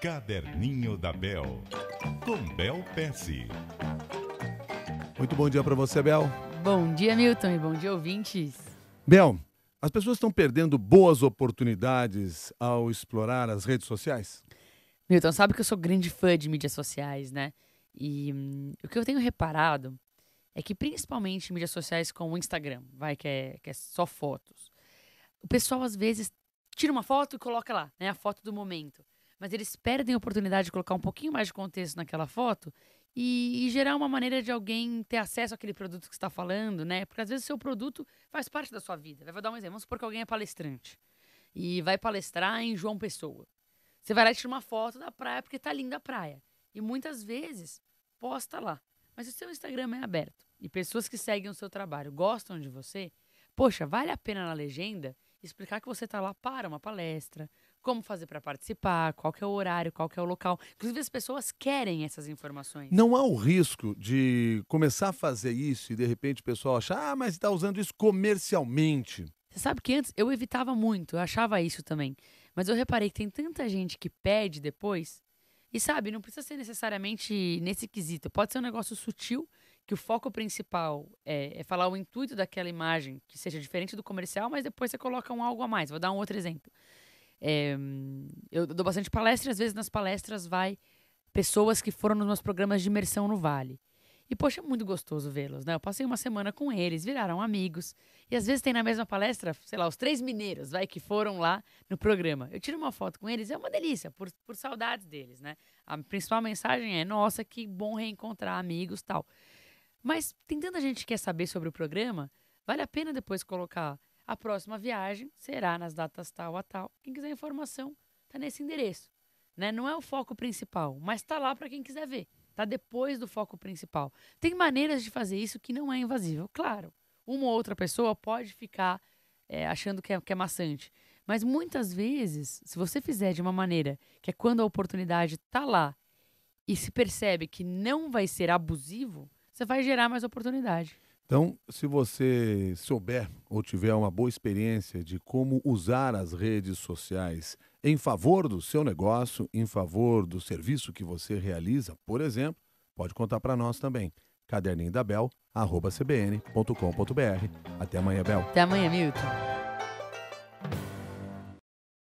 Caderninho da Bel, com Bel Pesce. Muito bom dia para você, Bel. Bom dia, Milton, e bom dia, ouvintes. Bel, as pessoas estão perdendo boas oportunidades ao explorar as redes sociais? Milton, sabe que eu sou grande fã de mídias sociais, né? E hum, o que eu tenho reparado é que principalmente mídias sociais como o Instagram, vai, que é, que é só fotos. O pessoal às vezes tira uma foto e coloca lá, né? A foto do momento mas eles perdem a oportunidade de colocar um pouquinho mais de contexto naquela foto e, e, gerar uma maneira de alguém ter acesso àquele produto que está falando, né? Porque às vezes o seu produto faz parte da sua vida. vou dar um exemplo. Vamos supor que alguém é palestrante e vai palestrar em João Pessoa. Você vai lá e tira uma foto da praia porque tá linda a praia. E muitas vezes posta lá. Mas o seu Instagram é aberto e pessoas que seguem o seu trabalho gostam de você, poxa, vale a pena na legenda explicar que você está lá para uma palestra, como fazer para participar, qual que é o horário, qual que é o local. Inclusive as pessoas querem essas informações. Não há o risco de começar a fazer isso e de repente o pessoal achar, ah, mas está usando isso comercialmente. Você sabe que antes eu evitava muito, eu achava isso também. Mas eu reparei que tem tanta gente que pede depois. E sabe, não precisa ser necessariamente nesse quesito. Pode ser um negócio sutil, que o foco principal é, é, falar o intuito daquela imagem, que seja diferente do comercial, mas depois você coloca um algo a mais. Vou dar um outro exemplo. É, eu dou bastante palestra e às vezes nas palestras vai pessoas que foram nos meus programas de imersão no Vale. E, poxa, é muito gostoso vê-los, né? Eu passei uma semana com eles, viraram amigos. E às vezes tem na mesma palestra, sei lá, os três mineiros, vai, que foram lá no programa. Eu tiro uma foto com eles, é uma delícia, por, por saudade deles, né? A principal mensagem é, nossa, que bom reencontrar amigos tal. Mas tem tanta gente que quer saber sobre o programa, vale a pena depois colocar a próxima viagem será nas datas tal a tal. Quem quiser informação, tá nesse endereço. Né? Não é o foco principal, mas tá lá para quem quiser ver. Tá depois do foco principal. Tem maneiras de fazer isso que não é invasivo, claro. Uma ou outra pessoa pode ficar é, achando que é, que é maçante. Mas muitas vezes, se você fizer de uma maneira que é quando a oportunidade tá lá e se percebe que não vai ser abusivo, você vai gerar mais oportunidade. Então, se você souber ou tiver uma boa experiência de como usar as redes sociais em favor do seu negócio, em favor do serviço que você realiza, por exemplo, pode contar para nós também. Caderninho da Bel, arroba cbn.com.br. Até amanhã, Bel. Até amanhã, Milton.